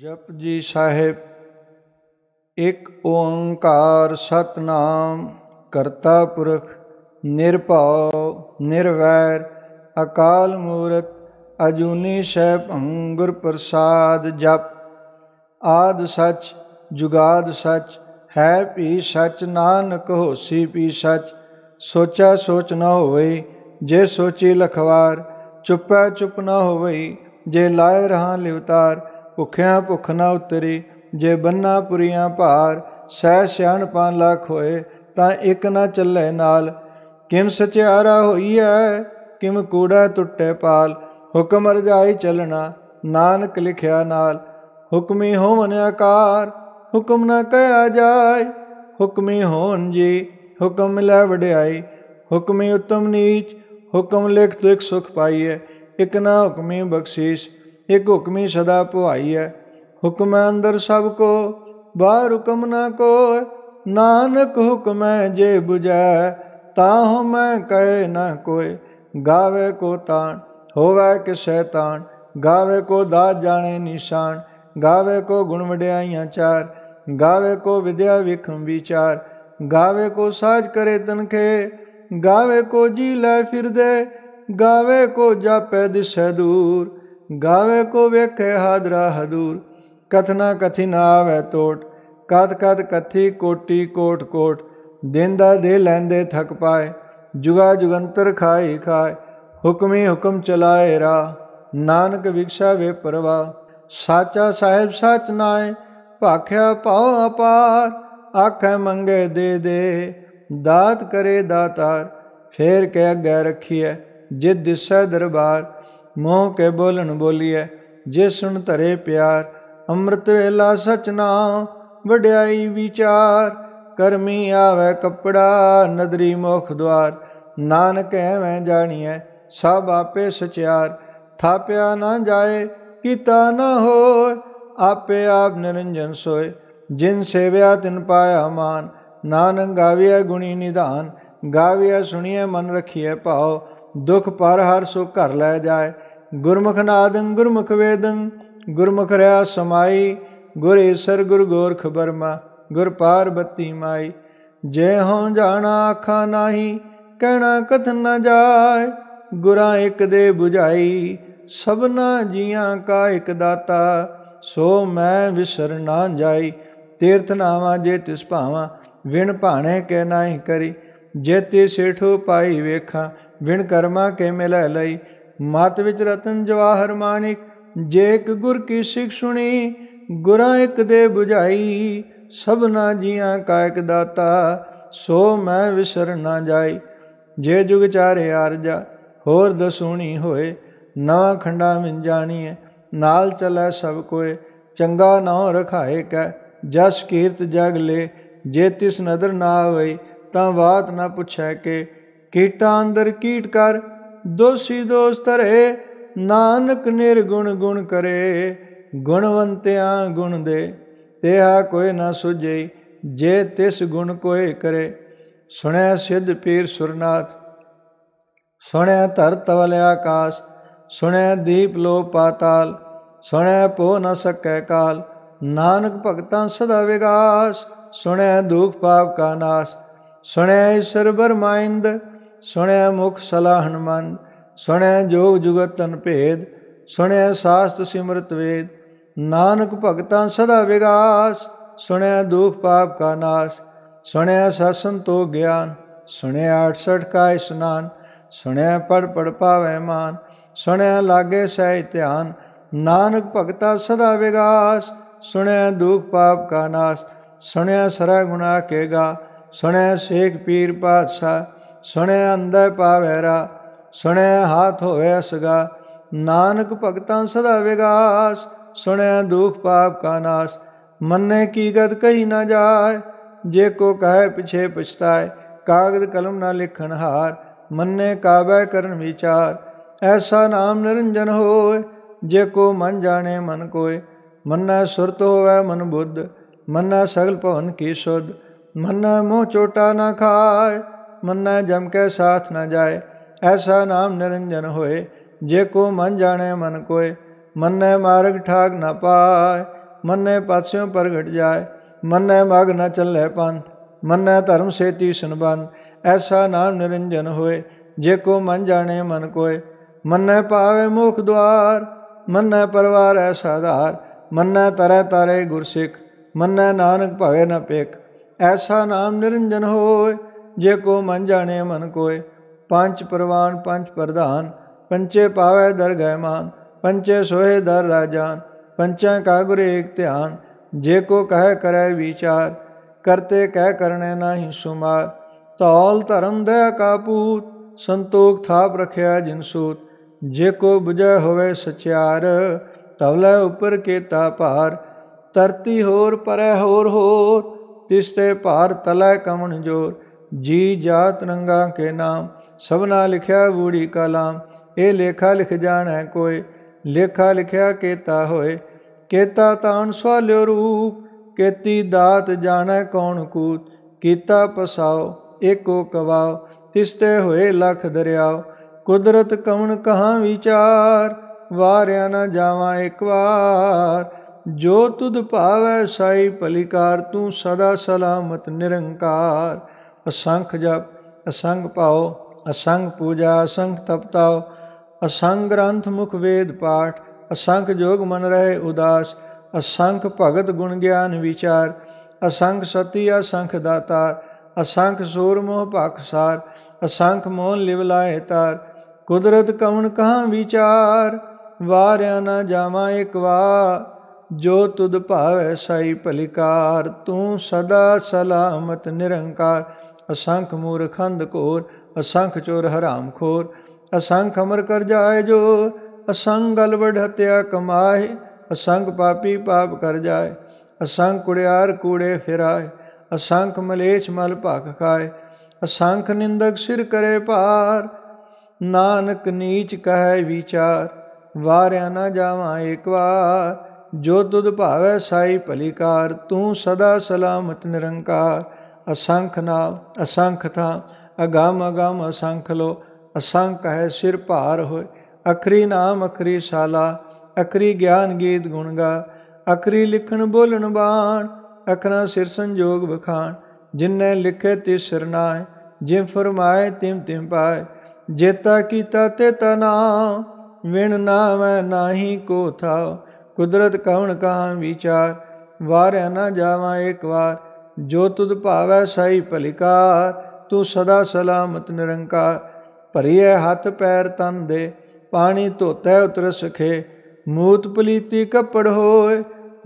ਜਪ ਜੀ ਸਾਹਿਬ ਇੱਕ ਓੰਕਾਰ ਸਤਨਾਮ ਕਰਤਾ ਪੁਰਖ ਨਿਰਭਉ ਨਿਰਵੈਰ ਅਕਾਲ ਮੂਰਤ ਅਜੂਨੀ ਸੈਭ ਭੰਗੁਰ ਪ੍ਰਸਾਦ ਜਪ ਆਦ ਸਚ ਜੁਗਾਦ ਸਚ ਹੈ ਪੀ ਸਚ ਨਾਨਕ ਹੋਸੀ ਪੀ ਸਚ ਸੋਚਾ ਸੋਚ ਨਾ ਹੋਵੇ ਜੇ ਸੋਚੀ ਲਖਵਾਰ ਚੁੱਪੈ ਚੁੱਪ ਨਾ ਹੋਵੇ ਜੇ ਲਾਇ ਰਹਾ ਲਿਵਤਾਰ ਭੁਖਿਆ ਭੁੱਖ ਨਾ ਉਤਰੀ ਜੇ ਬੰਨਾ ਪੁਰੀਆਂ ਭਾਰ ਸਹਿ ਸਿਆਣ ਪਾਨ ਲੱਖ ਹੋਏ ਤਾਂ ਇੱਕ ਨਾ ਚੱਲੇ ਨਾਲ ਕਿਮ ਸਚਿਆਰਾ ਹੋਈਐ ਕਿਮ ਕੂੜਾ ਟੁੱਟੇ ਪਾਲ ਹੁਕਮ ਰਜਾਈ ਚੱਲਣਾ ਨਾਨਕ ਲਿਖਿਆ ਨਾਲ ਹੁਕਮੀ ਹੋਵਨ ਆਕਾਰ ਹੁਕਮ ਨਾ ਕਹਿਆ ਜਾਏ ਹੁਕਮੀ ਹੋਣ ਜੀ ਹੁਕਮ ਲੈ ਵਡਿਆਈ ਹੁਕਮੀ ਉਤਮ ਨੀਚ ਹੁਕਮ ਲਿਖ ਤੁਖ ਸੁਖ ਪਾਈਏ ਇਕ ਨਾ ਹੁਕਮੀ ਬਖਸ਼ੀਸ਼ ਇੱਕ ਹੁਕਮੀ ਸਦਾ ਪੁਹਾਈ ਹੈ ਹੁਕਮ ਅੰਦਰ ਸਭ ਕੋ ਬਾਹਰ ਹੁਕਮ ਨਾ ਕੋ ਨਾਨਕ ਹੁਕਮ ਹੈ ਜੇ 부ਜੈ ਤਾਹ ਮੈਂ ਕਹੇ ਨਾ ਕੋਏ ਗਾਵੇ ਕੋ ਤਾਣ ਹੋਵੇ ਕਿਸੈ ਤਾਣ ਗਾਵੇ ਕੋ ਦਾਤ ਜਾਣੇ ਨਿਸ਼ਾਨ ਗਾਵੇ ਕੋ ਗੁਣ ਵਡਿਆਈਆਂ ਚਾਰ ਗਾਵੇ ਕੋ ਵਿਦਿਆ ਵਿਖਮ ਵਿਚਾਰ ਗਾਵੇ ਕੋ ਸਾਜ ਕਰੇ ਤਨਖੇ ਗਾਵੇ ਕੋ ਜੀ ਲੈ ਫਿਰਦੇ ਗਾਵੇ ਕੋ ਜਾਪੈ ਦਿਸੈ ਦੂਰ गावे को वेखे हादरा हदूर कथना कथिन आवे तोट कथ कथ कथी कोटी कोट कोट देंदा दे लेंदे थक पाए जुगा जुगंतर खाई खाए हुक्मी हुक्म चलाए रा नानक विक्षा वे परवा साचा साहेब सच नाए भाख्या पाओ अपार आख मंगे दे दे दात करे दातार फेर के अग्गे रखिए जिद दिशा दरबार ਮੋਹ ਕੇ ਬੋਲਣ ਬੋਲੀਐ ਜੇ ਸੁਣ ਧਰੇ ਪਿਆਰ ਅੰਮ੍ਰਿਤ ਵੇਲਾ ਸਚਨਾ ਵਡਿਆਈ ਵਿਚਾਰ ਕਰਮੀ ਆਵੇ ਕਪੜਾ ਨਦਰੀ ਮੁਖ ਦਵਾਰ ਨਾਨਕ ਐਵੇਂ ਜਾਣੀਐ ਸਭ ਆਪੇ ਸਚਿਆਰ ਥਾਪਿਆ ਨਾ ਜਾਏ ਕੀਤਾ ਨਾ ਹੋਏ ਆਪੇ ਆਪ ਨਿਰੰਜਨ ਸੋਏ ਜਿਨ ਸੇਵਿਆ ਤਿਨ ਪਾਇਆ ਮਾਨ ਨਾਨਕ ਗਾਵਿਆ ਗੁਣੀ ਨਿਧਾਨ ਗਾਵਿਆ ਸੁਣੀਏ ਮਨ ਰਖੀਏ ਭਾਉ ਦੁਖ ਪਰ ਹਰ ਸੁਖ ਘਰ ਲੈ ਜਾਏ ਗੁਰਮੁਖ ਨਾਦੰ ਗੁਰਮੁਖ ਵੇਦੰ ਗੁਰਮੁਖ ਰਿਆ ਸਮਾਈ ਗੁਰੇ ਸਰ ਗੁਰ ਗੋਰਖ ਬਰਮਾ ਗੁਰ ਪਾਰਬਤੀ ਮਾਈ ਜੇ ਹਉ ਜਾਣਾ ਆਖਾ ਨਾਹੀ ਕਹਿਣਾ ਕਥਨ ਨ ਜਾਏ ਗੁਰਾਂ ਇੱਕ ਦੇ 부ਝਾਈ ਸਭਨਾ ਜੀਆਂ ਕਾ ਇੱਕ ਦਾਤਾ ਸੋ ਮੈਂ ਵਿਸਰ ਨਾ ਜਾਈ ਤੀਰਥ ਨਾਵਾ ਜੇ ਤਿਸ ਭਾਵਾਂ ਵਿਣ ਭਾਣੇ ਕੇ ਨਾਹੀ ਕਰੀ ਜੇ ਤੇ ਸੇਠੋ ਪਾਈ ਵੇਖਾਂ ਵਿਣ ਕਰਮਾ ਕੇ ਮਿਲੈ ਲਈ ਮਤ ਵਿੱਚ ਰਤਨ ਜਵਾਹਰ ਮਾਨਿਕ ਜੇ ਇੱਕ ਗੁਰ ਕੀ ਸਿੱਖ ਸੁਣੀ ਗੁਰਾਂ ਇੱਕ ਦੇ 부ਝਾਈ ਸਭਨਾ ਜੀਆਂ ਕਾ ਇੱਕ ਦਾਤਾ ਸੋ ਮੈਂ ਵਿਸਰ ਨਾ ਜਾਈ ਜੇ ਜੁਗ ਚਾਰੇ ਅਰਜਾ ਹੋਰ ਦਸੂਣੀ ਹੋਏ ਨਾ ਖੰਡਾ ਮਿੰ ਜਾਣੀਏ ਨਾਲ ਚਲੈ ਸਭ ਕੋਏ ਚੰਗਾ ਨਾਉ ਰਖਾਏ ਕੈ ਜਸ ਕੀਰਤ ਜਗ ਲੇ ਜੇ ਤਿਸ ਨਦਰ ਨਾ ਆਵੇ ਤਾਂ ਬਾਤ ਨਾ ਪੁੱਛੈ ਕੇ ਕੀਟਾਂ ਅੰਦਰ ਕੀਟ ਕਰ दोषी दोष तरे नानक निर्गुण गुण करे गुणवंत्या गुण दे तेहा कोई ना सुझे जे तिस गुण कोय करे सुने सिद्ध पीर सुरनाथ सुने धर तवल आकाश सुने दीप लो पाताल सुने पो न सके काल नानक भक्तां सदा विकास सुने दुख पाप का नाश सुने ईश्वर ब्रह्माइंद ਸੁਣਿਆ ਮੁਖ ਸਲਾ ਹਨਮੰਦ ਸੁਣਿਆ ਜੋਗ ਜੁਗਤ ਤਨ ਭੇਦ ਸੁਣਿਆ ਸਾਸਤ ਸਿਮਰਤ ਵੇਦ ਨਾਨਕ ਭਗਤਾਂ ਸਦਾ ਵਿਗਾਸ ਸੁਣਿਆ ਦੁਖ ਪਾਪ ਕਾ ਨਾਸ ਸੁਣਿਆ ਸਤ ਸੰਤੋਖ ਗਿਆਨ सुनया अड़सठ का स्नान सुनया पढ़ पढ़ पावै मान सुनया लागे सह ध्यान नानक भगता सदा विगास सुनया दुख पाप का नाश सुनया सरा गुणा के गा सुनया शेख पीर पातशाह ਸੁਣੇ ਅੰਦਰ ਪਾਵੇਰਾ ਸੁਣੇ ਹਾਥ ਹੋਵੇ ਸਗਾ ਨਾਨਕ ਭਗਤਾਂ ਸਦਾ ਵਿਗਾਸ ਸੁਣੇ ਦੁਖ ਪਾਪ ਕਾ ਨਾਸ ਮੰਨੇ ਕੀ ਗਤ ਕਹੀ ਨਾ ਜਾਏ ਜੇ ਕੋ ਕਹੇ ਪਿਛੇ ਪਛਤਾਏ ਕਾਗਦ ਕਲਮ ਨਾ ਲਿਖਣ ਹਾਰ ਮੰਨੇ ਕਾਬੈ ਕਰਨ ਵਿਚਾਰ ਐਸਾ ਨਾਮ ਨਿਰੰਜਨ ਹੋਏ ਜੇ ਕੋ ਮਨ ਜਾਣੇ ਮਨ ਕੋਏ ਮੰਨੈ ਸੁਰਤ ਹੋਵੇ ਮਨ ਬੁੱਧ ਮੰਨੈ ਸਗਲ ਭਵਨ ਕੀ ਸੁਧ ਮੰਨੈ ਮੋਹ ਚੋਟਾ ਨਾ ਖਾਏ मन न जम के साथ न जाए ऐसा नाम निरंजन होए जे को मन जाने मन कोय मन ने मार्ग ठाक न पाए मन ने पात्यों पर घट जाए मन ने न चल पंथ मन ने धर्म से तीसन बंध ऐसा नाम निरंजन होए जे को मन जाने मन कोय मन ने पावे मुख द्वार मन ने परिवार ऐसा धार मन ने तरह तारे गुरसिख मन ने नानक भावे न पेख ऐसा नाम निरंजन होए ਜੇ ਕੋ ਮਨ ਜਾਣੇ ਮਨ ਕੋਏ ਪੰਜ ਪ੍ਰਵਾਨ ਪੰਜ ਪ੍ਰਧਾਨ ਪੰਚੇ ਪਾਵੇ ਦਰਗਹਿ ਮਾਨ ਪੰਚੇ ਸੋਹੇ ਦਰ ਰਾਜਾਨ ਪੰਚਾਂ ਕਾ ਗੁਰ ਏਕ ਧਿਆਨ ਜੇ ਕੋ ਕਹਿ ਕਰੈ ਵਿਚਾਰ ਕਰਤੇ ਕਹਿ ਕਰਨੇ ਨਾਹੀ ਸੁਮਾਰ ਤੌਲ ਧਰਮ ਦੇ ਕਾਪੂਤ ਸੰਤੋਖ ਥਾਪ ਰਖਿਆ ਜਿਨ ਸੂਤ ਜੇ ਕੋ ਬੁਝੈ ਹੋਵੇ ਸਚਿਆਰ ਤਵਲੇ ਉਪਰ ਕੇਤਾ ਭਾਰ ਤਰਤੀ ਹੋਰ ਪਰੈ ਹੋਰ ਹੋਰ ਤਿਸ ਤੇ ਭਾਰ ਤਲੈ ਕਮਣ ਜੋਰ ਜੀ ਜਾਤ ਰੰਗਾ ਕੇ ਨਾਮ ਸਭਨਾ ਲਿਖਿਆ ਊੜੀ ਕਲਾਮ ਇਹ ਲੇਖਾ ਲਿਖ ਜਾਣੈ ਕੋਈ ਲੇਖਾ ਲਿਖਿਆ ਕੇਤਾ ਹੋਏ ਕੇਤਾ ਤਾਨ ਸਵਾਲਿਓ ਰੂਪ ਕੇਤੀ ਦਾਤ ਜਾਣੈ ਕੌਣ ਕੂਤ ਕੀਤਾ ਪਸਾਓ ਏਕੋ ਕਵਾਓ ਤਿਸਤੇ ਹੋਏ ਲਖ ਦਰਿਆਓ ਕੁਦਰਤ ਕਵਣ ਕਹਾ ਵਿਚਾਰ ਵਾਰਿਆ ਨਾ ਜਾਵਾਂ ਇੱਕ ਵਾਰ ਜੋ ਤੁਧ ਭਾਵੈ ਸਾਈ ਭਲਿਕਾਰ ਤੂੰ ਸਦਾ ਸਲਾਮਤ ਨਿਰੰਕਾਰ असंख जप असंग पाओ असंग पूजा असंग तपताओ असंग ग्रंथ मुख वेद पाठ असंग जोग मन रहे उदास असंख भगत गुण ज्ञान विचार असंख सती असंख दातार असंख सूर मोह पाकसार असंख मोहन लिवलाय तार कुदरत कवन कहाँ विचार ਵਾਰਿਆ न ਜਾਵਾ एक ਵਾ जो तुद भाव ਸਾਈ पलिकार तू सदा सलामत निरंकार असंख मूर्खंद कोर असंख चोर हराम खोर असंख अमर कर जाए जो असंग गलबड हत्या कमाए असंख पापी पाप कर जाए असंख कुड़ियार कूड़े फिराए असंख मलेच मल भाख खाए असंख निंदक सिर करे पार नानक नीच कह विचार वारिया ना जावा एक बार जो तुद भावै साई भलीकार तू सदा सलामत निरंकार ਅਸੰਖ ਨਾਮ ਅਸੰਖ ਤਾਂ ਅਗਾਮ ਅਗਾਮ ਅਸੰਖ ਲੋ ਅਸੰਖ ਹੈ ਸਿਰ ਭਾਰ ਹੋਏ ਅਖਰੀ ਨਾਮ ਅਖਰੀ ਸਾਲਾ ਅਖਰੀ ਗਿਆਨ ਗੀਤ ਗੁਣ ਗਾ ਅਖਰੀ ਲਿਖਣ ਬੋਲਣ ਬਾਣ ਅਖਰਾ ਸਿਰ ਸੰਜੋਗ ਬਖਾਣ ਜਿਨਨੇ ਲਿਖੇ ਤੇ ਨਾਏ ਜਿਮ ਫਰਮਾਏ ਤਿਮ ਤਿਮ ਪਾਏ ਜੇਤਾ ਕੀਤਾ ਤੇ ਤਨਾ ਵਿਣ ਨਾਮੈ ਨਾਹੀ ਕੋ ਥਾ ਕੁਦਰਤ ਕਵਣ ਕਾ ਵਿਚਾਰ ਵਾਰਿਆ ਨਾ ਜਾਵਾਂ ਇੱਕ ਵਾਰ ਜੋ ਤੁਧ ਭਾਵੈ ਸਾਈ ਭਲਿਕਾਰ ਤੂੰ ਸਦਾ ਸਲਾਮਤ ਨਿਰੰਕਾਰ ਭਰੀਐ ਹੱਥ ਪੈਰ ਤਨ ਦੇ ਪਾਣੀ ਧੋਤੈ ਉਤਰ ਸਖੇ ਮੂਤ ਪਲੀਤੀ ਕਪੜ ਹੋਏ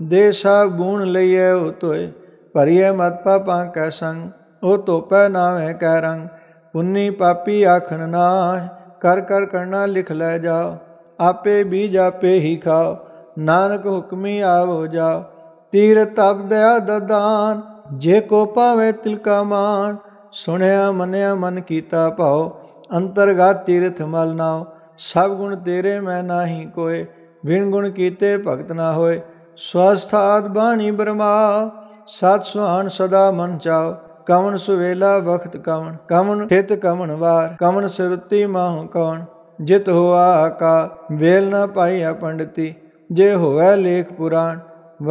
ਦੇ ਸਭ ਗੁਣ ਲਈਐ ਉਹ ਧੋਏ ਭਰੀਐ ਮਤ ਪਾਪਾਂ ਕੈ ਸੰਗ ਉਹ ਧੋਪੈ ਨਾਵੇਂ ਕੈ ਰੰਗ ਪੁੰਨੀ ਪਾਪੀ ਆਖਣ ਨਾ ਕਰ ਕਰ ਕਰਨਾ ਲਿਖ ਲੈ ਜਾਓ ਆਪੇ ਬੀਜ ਆਪੇ ਹੀ ਖਾਓ ਨਾਨਕ ਹੁਕਮੀ ਆਵੋ ਜਾਓ ਤੀਰ ਤਪ ਦਇਆ ਦਦਾਨ ਜੇ ਕੋ ਪਾਵੇ ਤਿਲ ਕਾ ਮਾਣ ਸੁਣਿਆ ਮੰਨਿਆ ਮਨ ਕੀਤਾ ਭਾਉ ਅੰਤਰਗਤ ਤੀਰਥ ਮਲ ਨਾਉ ਸਭ ਗੁਣ ਤੇਰੇ ਮੈਂ ਨਾਹੀ ਕੋਏ ਵਿਣ ਗੁਣ ਕੀਤੇ ਭਗਤ ਨਾ ਹੋਏ ਸਵਸਥਾਤ ਬਾਣੀ ਬ੍ਰਹਮਾ ਸਤ ਸੁਹਾਨ ਸਦਾ ਮਨ ਚਾਉ ਕਵਣ ਸੁਵੇਲਾ ਵਖਤ ਕਵਣ ਕਵਣ ਥਿਤ ਕਵਣ ਵਾਰ ਕਵਣ ਸਰੁਤੀ ਮਾਹੁ ਕਵਣ ਜਿਤ ਹੋਆ ਆਕਾ ਵੇਲ ਨਾ ਪਾਈ ਪੰਡਤੀ ਜੇ ਹੋਵੇ ਲੇਖ ਪੁਰਾਣ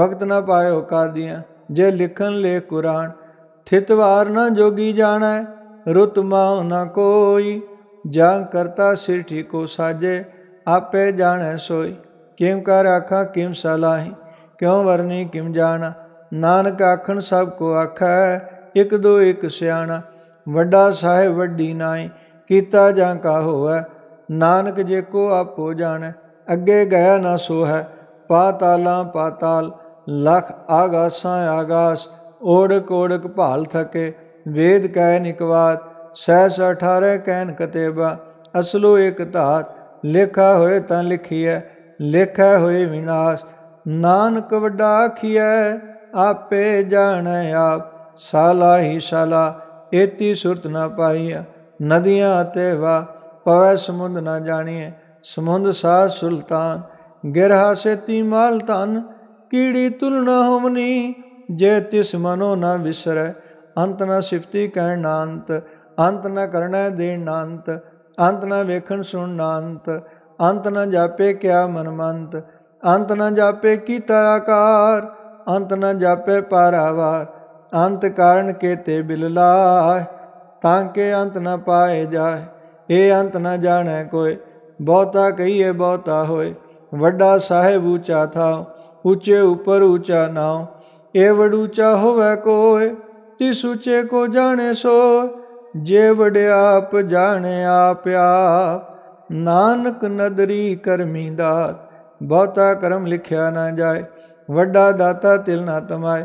ਵਕਤ ਨਾ ਪਾਇਓ ਕਾਦੀਆਂ ਜੇ ਲਿਖਣ ਲੈ ਕੁਰਾਨ ਥਿਤਵਾਰ ਨਾ ਜੋਗੀ ਜਾਣੈ ਰੁਤਮਾ ਨਾ ਕੋਈ ਜਾਂ ਕਰਤਾ ਸਿਰ ਠੀਕੋ ਸਾਜੇ ਆਪੇ ਜਾਣੈ ਸੋਈ ਕਿਮ ਕਰ ਆਖਾ ਕਿਮ ਸਲਾਹੀ ਕਿਉ ਵਰਨੀ ਕਿਮ ਜਾਣਾ ਨਾਨਕ ਆਖਣ ਸਭ ਕੋ ਆਖੈ ਇਕ ਦੋ ਇਕ ਸਿਆਣਾ ਵੱਡਾ ਸਾਹਿਬ ਵੱਡੀ ਨਾਈ ਕੀਤਾ ਜਾਂ ਕਾ ਹੋਵੈ ਨਾਨਕ ਜੇ ਕੋ ਆਪੋ ਜਾਣੈ ਅੱਗੇ ਗਿਆ ਨਾ ਸੋ ਹੈ ਪਾਤਾਲਾਂ ਪਾਤਾਲ ਲਖ ਆਗਾਸਾਂ ਆਗਾਸ ਓੜਕ ਓੜਕ ਭਾਲ ਥਕੇ ਵੇਦ ਕਹਿ ਨਿਕਵਾਤ ਸੈਸ 18 ਕਹਿਨ ਕਤੇਬਾ ਅਸਲੋ ਇਕ ਧਾਤ ਲਿਖਾ ਹੋਏ ਤਾਂ ਲਿਖੀਐ ਲਿਖਾ ਹੋਏ ਵਿਨਾਸ਼ ਨਾਨਕ ਵਡਾ ਆਖੀਐ ਆਪੇ ਜਾਣੈ ਆਪ ਸਾਲਾ ਹੀ ਸਾਲਾ ਏਤੀ ਸੁਰਤ ਨਾ ਪਾਈਐ ਨਦੀਆਂ ਅਤੇ ਵਾ ਪਵੈ ਸਮੁੰਦ ਨਾ ਜਾਣੀਐ ਸਮੁੰਦ ਸਾ ਸੁਲਤਾਨ ਗਿਰਹਾ ਸੇਤੀ ਮਾਲ ਧਨ ਕੀੜੀ ਤੁਲ ਨਾ ਹੋਵਨੀ ਜੇ ਤਿਸ ਮਨੋ ਨਾ ਵਿਸਰੈ ਅੰਤ ਨਾ ਸਿਫਤੀ ਕਹਿਣ ਨਾਂਤ ਅੰਤ ਨਾ ਕਰਣਾ ਦੇ ਨਾਂਤ ਅੰਤ ਨਾ ਵੇਖਣ ਸੁਣ ਨਾਂਤ ਅੰਤ ਨਾ ਜਾਪੇ ਕਿਆ ਮਨਮੰਤ ਅੰਤ ਨਾ ਜਾਪੇ ਕੀਤਾ ਆਕਾਰ ਅੰਤ ਨਾ ਜਾਪੇ ਪਾਰਾਵਾਰ ਅੰਤ ਕਾਰਨ ਕੇਤੇ ਬਿਲਲਾਹ ਤਾਂ ਕੇ ਅੰਤ ਨਾ ਪਾਏ ਜਾਏ ਇਹ ਅੰਤ ਨਾ ਜਾਣੈ ਕੋਈ ਬਹੁਤਾ ਕਹੀਏ ਬਹੁਤਾ ਹੋਏ ਵੱਡਾ ਸਾਹਿਬ ਉਚਾ ਥਾ ਉੱਚੇ ਉਪਰ ਉੱਚਾ ਨਾਉ ਏ ਵਡੂਚਾ ਹੋਵੇ ਕੋਇ ਤਿਸ ਉੱਚੇ ਕੋ ਜਾਣੇ ਸੋ ਜੇ ਵਡਿਆਪ ਆਪ ਜਾਣੇ ਆਪਿਆ ਨਾਨਕ ਨਦਰੀ ਕਰਮੀ ਦਾ ਬਹੁਤਾ ਕਰਮ ਲਿਖਿਆ ਨਾ ਜਾਏ ਵੱਡਾ ਦਾਤਾ ਤਿਲ ਨਾ ਤਮਾਏ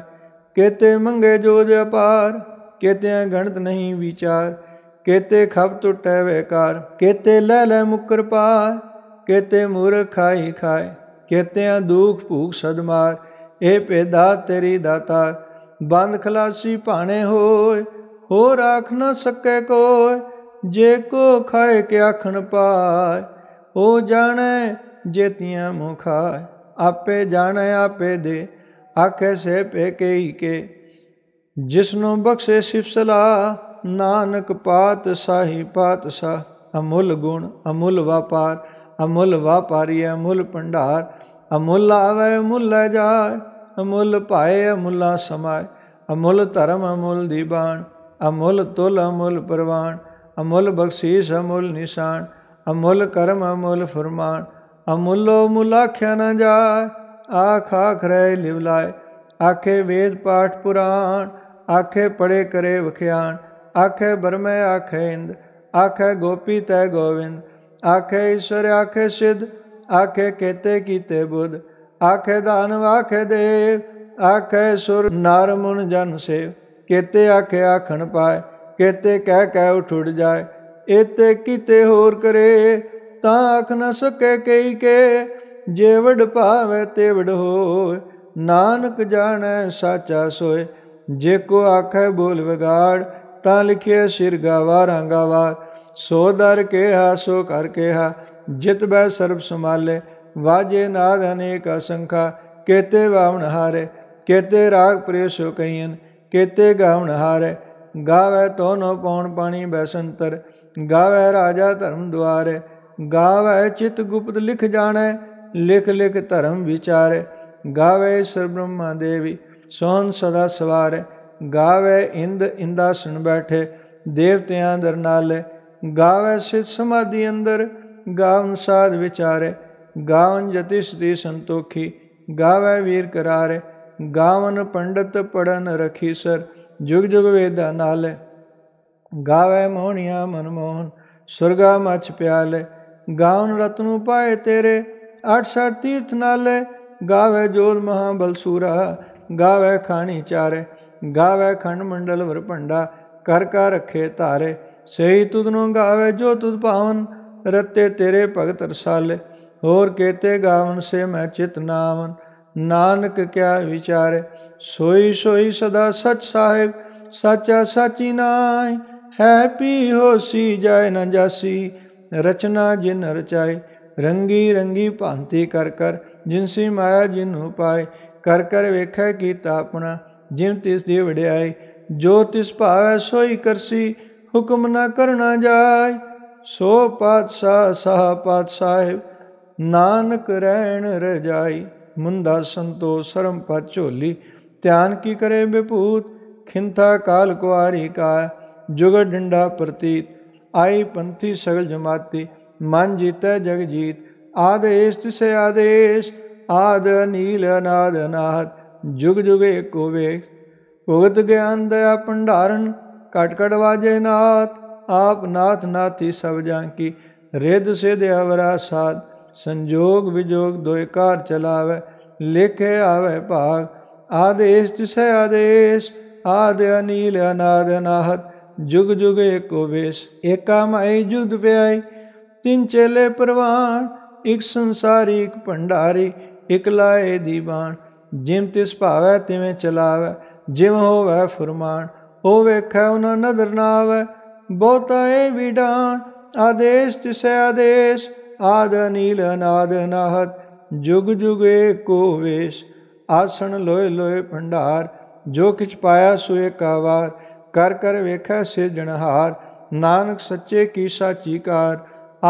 ਕਿਤੇ ਮੰਗੇ ਜੋਜ ਅਪਾਰ ਕਿਤੇ ਗਣਤ ਨਹੀਂ ਵਿਚਾਰ ਕਿਤੇ ਖਬ ਟੁੱਟੈ ਵੇਕਾਰ ਕਿਤੇ ਲੈ ਲੈ ਮੁਕਰ ਪਾਰ ਕਿਤੇ ਮੂਰਖਾਈ ਖਾਈ ਖਾਏ ਕੇਤਿਆਂ ਦੁਖ ਭੂਖ ਸਦਮਾਰ ਇਹ ਪੈਦਾ ਤੇਰੀ ਦਾਤਾ ਬੰਦ ਖਲਾਸੀ ਭਾਣੇ ਹੋਏ ਹੋ ਰਾਖ ਨਾ ਸਕੇ ਕੋਈ ਜੇ ਕੋ ਖਾਇ ਕੇ ਆਖਣ ਪਾਏ ਉਹ ਜਾਣੈ ਜੇਤੀਆਂ ਮੁਖਾਏ ਆਪੇ ਜਾਣੇ ਆਪੇ ਦੇ ਆਖੇ ਸੇ ਪੇ ਹੀ ਕੇ ਜਿਸ ਨੂੰ ਬਖਸ਼ੇ ਸਿਫਸਲਾ ਨਾਨਕ ਪਾਤ ਸਾਹੀ ਪਾਤ ਸਾ ਅਮੁੱਲ ਗੁਣ ਅਮੁੱਲ ਵਪਾਰ ਅਮੁੱਲ ਵਪਾਰੀ ਅਮੁੱਲ ਭੰਡਾਰ अमुल आवे अमुल जाए अमुल पाए अमुला समाए अमुल धर्म अमुल दीबान अमुल तुल अमुल प्रवाण अमुल बख्शीश अमुल निशान अमुल करम अमुल फुरमान अमुलो मुलाख्या न जाय आख आख रहे लिवलाय आखे वेद पाठ पुराण आखे पढ़े करे वख्याण आखे ब्रह्म आखे इंद आखे गोपी तय गोविंद आखे ईश्वर आखे सिद्ध ਆਖੇ ਕੇਤੇ ਕੀਤੇ ਬੁੱਧ ਆਖੇ ਧਨ ਆਖੇ ਦੇ ਆਖੇ ਸੁਰ ਨਰ ਮਨ ਜਨ ਸੇ ਕੇਤੇ ਆਖੇ ਆਖਣ ਪਾਏ ਕੇਤੇ ਕਹਿ ਕਹਿ ਉਠ ਉੜ ਜਾਏ ਇਤੇ ਕੀਤੇ ਹੋਰ ਕਰੇ ਤਾਂ ਆਖ ਨ ਸਕੇ ਕਈ ਕੇ ਜੇਵੜ ਭਾਵੇ ਤੇਵੜ ਹੋਏ ਨਾਨਕ ਜਾਣੈ ਸਾਚਾ ਸੋਏ ਜੇ ਕੋ ਆਖੇ ਬੋਲ ਵਿਗਾੜ ਤਾਂ ਲਿਖਿਆ ਸਿਰ ਗਾਵਾ ਰੰਗਾਵਾ ਸੋ ਦਰ ਕੇ ਹਾਸੋ ਸੋ ਕਰ ਕੇ ਹਾ जित वह सर्व संभाले वाजे नाद अनेक असंखा केते वावण हारे केते राग प्रिय सो कहियन केते गावन हारे गावे तो नो पौन पाणी बैसंतर गावै राजा धर्म द्वारे गावे चित गुप्त लिख जाने लिख लिख धर्म विचारे गावे सर्वब्रह्मा देवी सोन सदा सवार गावै इंद इंदा सुन बैठे देवत्यां दर नाले गावै सिद्ध समाधि अंदर गावन साध विचारे गावन जति स्त्री संतोखी गावै वीर करारे गावन पंडित पढ़न रखी सर जुग जुग वेदा नाले गावै मोहनिया मनमोहन सुरगा मछ प्याले गावन रतनु पाए तेरे अठ साठ तीर्थ नाले गावै जोल महाबलसूरा गावै खानी चारे गावै खंड मंडल वर भरपंडा कर का रखे तारे सही तुदनो गावै जो तुद पावन रते तेरे भगत रसाले और कहते गावन से मैं चित नावन नानक क्या विचारे सोई सोई सदा सच साहेब साचा साची नाय है पी हो सी जाय न जासी रचना जिन रचाई रंगी रंगी भांति कर कर जिनसी माया जिन उपाय कर कर वेख की तापना जिन तिस दी वड्याई जो तिस भावै सोई करसी हुक्म न करना जाय सो पातशाह साह पातशाह नानक रैन रजाई मुंदा संतोष शरम पा झोली ध्यान की करे विभूत खिंथा काल कुआरी का जुगड डंडा प्रतीत आई पंथी सगल जमाती मन जीत जग जीत आदेश तिसे आदेश आद नील अनाद अनाद जुग जुगे को भुगत ज्ञान दया भंडारण कटकट वाजे नाथ ਆਪ ਨਾਥ ਨਾਥੀ ਸਭ ਜਾਂ ਕੀ ਰਿਦ ਸਿਧ ਅਵਰਾ ਸਾਧ ਸੰਜੋਗ ਵਿਜੋਗ ਦੋਇ ਕਾਰ ਚਲਾਵੇ ਲਿਖੇ ਆਵੇ ਭਾਗ ਆਦੇਸ਼ ਤਿਸੈ ਆਦੇਸ਼ ਆਦ ਅਨੀਲ ਅਨਾਦ ਅਨਾਹਤ ਜੁਗ ਜੁਗ ਏਕੋ ਵੇਸ ਏਕਾ ਮੈ ਜੁਗ ਪਿਆਈ ਤਿੰਨ ਚੇਲੇ ਪ੍ਰਵਾਨ ਇਕ ਸੰਸਾਰੀ ਇਕ ਭੰਡਾਰੀ ਇਕਲਾਏ ਦੀਵਾਨ ਜਿਮ ਤਿਸ ਭਾਵੈ ਤਿਵੇਂ ਚਲਾਵੈ ਜਿਮ ਹੋਵੈ ਫੁਰਮਾਨ ਉਹ ਵੇਖੈ ਉਹਨਾਂ ਨਦਰ ਨਾ ਆਵੈ बोतय विडान आदेश तिसे आदेश आद नील अनाद नाहत जुग जुग को वेश आसन लोय लोय भंडार जो किच पाया सुय कावार कर कर वेखा से जनहार नानक सच्चे की साची कार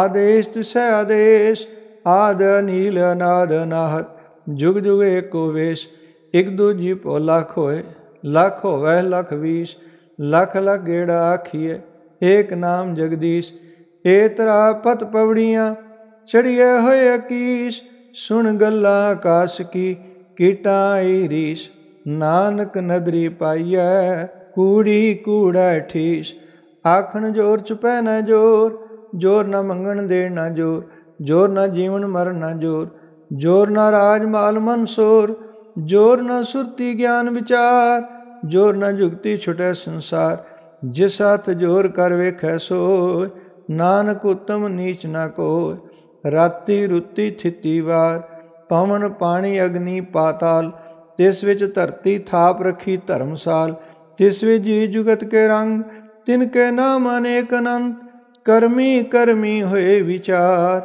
आदेश तिसे आदेश आद नील अनाद नाहत जुग जुग को वेश एक दूजी पो लाख होए लख वह लख वीश लख लख गेड़ा आखिए एक नाम जगदीश ਏ ਤਰਾ ਪਤ ਪਵੜੀਆਂ ਚੜੀਏ ਹੋਏ ਅਕੀਸ ਸੁਣ ਗੱਲਾਂ ਆਕਾਸ਼ ਕੀ ਕੀਟਾਈ ਰੀਸ ਨਾਨਕ ਨਦਰੀ ਪਾਈਐ ਕੂੜੀ ਕੂੜਾ ਠੀਸ ਆਖਣ ਜੋਰ ਚੁਪੈ ਨਾ ਜੋਰ ਜੋਰ ਨਾ ਮੰਗਣ ਦੇ ਨਾ ਜੋਰ ਜੋਰ ਨਾ ਜੀਵਨ ਮਰਨ ਨਾ ਜੋਰ ਜੋਰ ਨਾ ਰਾਜ ਮਾਲ ਮਨਸੂਰ ਜੋਰ ਨਾ ਸੁਰਤੀ ਗਿਆਨ ਵਿਚਾਰ ਜੋਰ ਨਾ ਜੁਗਤੀ ਛੁਟੈ ਸੰਸਾਰ जिस हथ जोर कर वेखै सोय ਨਾਨਕ ਉਤਮ ਨੀਚ ਨਾ ਕੋਇ ਰਾਤੀ ਰੁੱਤੀ ਥਿਤੀ ਵਾਰ ਪਵਨ ਪਾਣੀ ਅਗਨੀ ਪਾਤਾਲ ਤਿਸ ਵਿੱਚ ਧਰਤੀ ਥਾਪ ਰਖੀ ਧਰਮਸਾਲ ਤਿਸ ਵਿੱਚ ਜੀ ਜੁਗਤ ਕੇ ਰੰਗ ਤਿਨ ਕੇ ਨਾਮ ਅਨੇਕ ਅਨੰਤ ਕਰਮੀ ਕਰਮੀ ਹੋਏ ਵਿਚਾਰ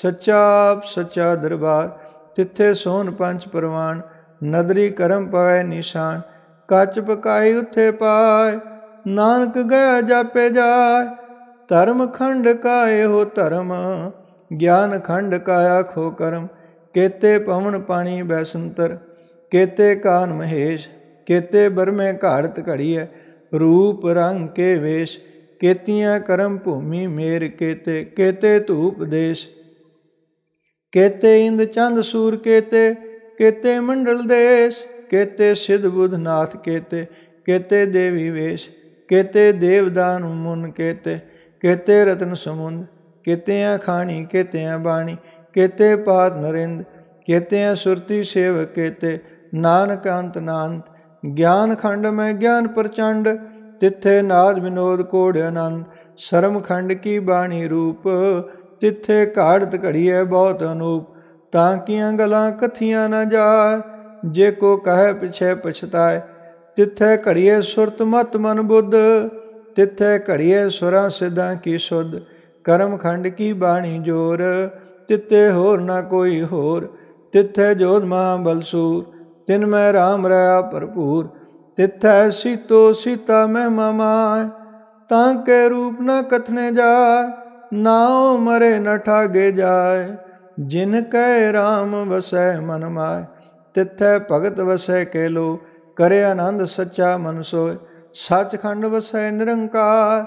ਸਚਾਪ ਸਚਾ ਦਰਬਾਰ ਤਿੱਥੇ ਸੋਨ ਪੰਜ ਪ੍ਰਵਾਨ ਨਦਰੀ ਕਰਮ ਪਵੈ ਨਿਸ਼ਾਨ ਕੱਚ ਪਕਾਈ ਉੱਥੇ ਪਾਏ ਨਾਨਕ ਗਿਆ ਜਾਪੇ ਜਾਏ ਧਰਮ ਖੰਡ ਕਾਏ ਹੋ ਧਰਮ ਗਿਆਨ ਖੰਡ ਕਾਇਆ ਖੋ ਕਰਮ ਕੇਤੇ ਪਵਨ ਪਾਣੀ ਬੈਸੰਤਰ ਕੇਤੇ ਕਾਨ ਮਹੇਸ਼ ਕੇਤੇ ਬਰਮੇ ਘਾੜਤ ਘੜੀਐ ਰੂਪ ਰੰਗ ਕੇ ਵੇਸ਼ केतिया करम भूमि मेर केते केते धूप देश केते इंद चंद सूर केते केते मंडल देश केते सिद्ध बुधनाथ केते केते देवी वेश केते देवदान मुन केते कहते रतन समुंद कहते हैं खानी कहते बाणी केते पात नरेंद्र कहते सुरती सेव कहते नानकांत नांत ज्ञान खंड में ज्ञान प्रचंड तिथे नाद विनोद कोढ़ अनंत शर्म खंड की बाणी रूप तिथे काढ़त घड़ी है बहुत अनूप ताकियां गलां कथियां न जा जे को कहे पिछे पछताए ਤਿੱਥੈ ਘੜੀਏ ਸੁਰਤ ਮਤ ਮਨ ਬੁੱਧ ਤਿੱਥੈ ਘੜੀਏ ਸੁਰਾਂ ਸਿਧਾਂ ਕੀ ਸੁਧ ਕਰਮ ਖੰਡ ਕੀ ਬਾਣੀ ਜੋਰ ਤਿੱਤੇ ਹੋਰ ਨਾ ਕੋਈ ਹੋਰ ਤਿੱਥੈ ਜੋਧ ਮਹਾ ਬਲਸੂਰ ਤਿਨ ਮੈਂ RAM ਰਹਾ ਭਰਪੂਰ ਤਿੱਥੈ ਸੀਤੋ ਸੀਤਾ ਮਹਿਮਾ ਮਾਇ ਤਾਂ ਕੇ ਰੂਪ ਨਾ ਕਥਨੇ ਜਾਏ ਨਾਉ ਮਰੇ ਨ ਠਾਗੇ ਜਾਏ ਜਿਨ ਕੈ RAM ਵਸੈ ਮਨ ਮਾਇ ਤਿੱਥੈ ਭਗਤ ਵਸੈ ਕੇ ਲੋ करे आनंद सच्चा मन सोय ਸੱਚਖੰਡ ਵਸੈ ਨਿਰੰਕਾਰ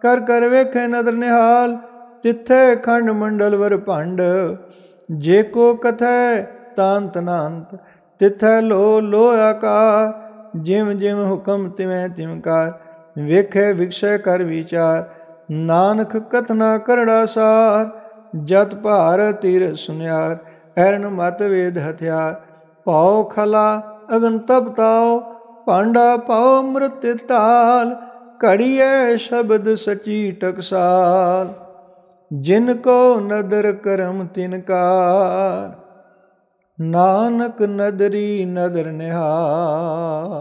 ਕਰ ਕਰ ਵੇਖੇ ਨਦਰ ਨਿਹਾਲ ਤਿੱਥੇ ਖੰਡ ਮੰਡਲ ਵਰ ਭੰਡ ਜੇ ਕੋ ਕਥੈ ਤਾਂਤ ਨਾਂਤ ਤਿੱਥੈ ਲੋ ਲੋ ਆਕਾਰ ਜਿਮ ਜਿਮ ਹੁਕਮ ਤਿਵੇਂ ਤਿਮ ਕਾਰ ਵੇਖੇ ਵਿਖਸ਼ੈ ਕਰ ਵਿਚਾਰ ਨਾਨਕ ਕਥਨਾ ਕਰੜਾ ਸਾਰ ਜਤ ਭਾਰ ਤੀਰ ਸੁਨਿਆਰ ਐਰਨ ਮਤ ਵੇਦ ਹਥਿਆਰ ਪਾਉ ਖਲਾ ਅਗਨ ਤਪਤਾਉ पांडा पाओ ਮ੍ਰਿਤ ताल ਕੜੀਏ शब्द सची टकसाल जिनको नदर करम तिनकार नानक नदरी नदर निहार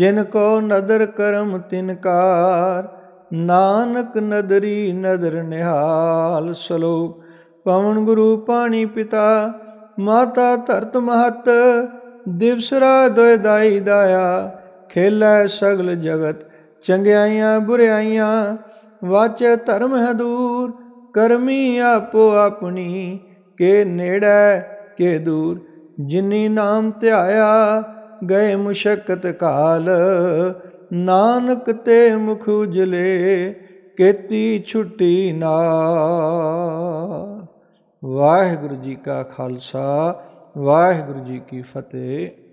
जिनको नदर करम तिनकार नानक नदरी नदर निहाल सलोक पवन गुरु पाणी पिता माता धरत महत ਦਿਵਸਰਾ ਦਾਈ ਦਾਇਆ ਖੇਲੈ ਸਗਲ ਜਗਤ ਚੰਗਿਆਈਆਂ ਬੁਰਿਆਈਆਂ ਵਾਚ ਧਰਮ ਹੈ ਦੂਰ ਕਰਮੀ ਆਪੋ ਆਪਣੀ ਕੇ ਨੇੜੈ ਕੇ ਦੂਰ ਜਿਨੀ ਨਾਮ ਧਿਆਇਆ ਗਏ ਮੁਸ਼ਕਤ ਕਾਲ ਨਾਨਕ ਤੇ ਮੁਖ ਉਜਲੇ ਕੀਤੀ ਛੁੱਟੀ ਨਾ ਵਾਹਿਗੁਰੂ ਜੀ ਕਾ ਖਾਲਸਾ ਵਾਹਿਗੁਰੂ ਜੀ ਕੀ ਫਤਿਹ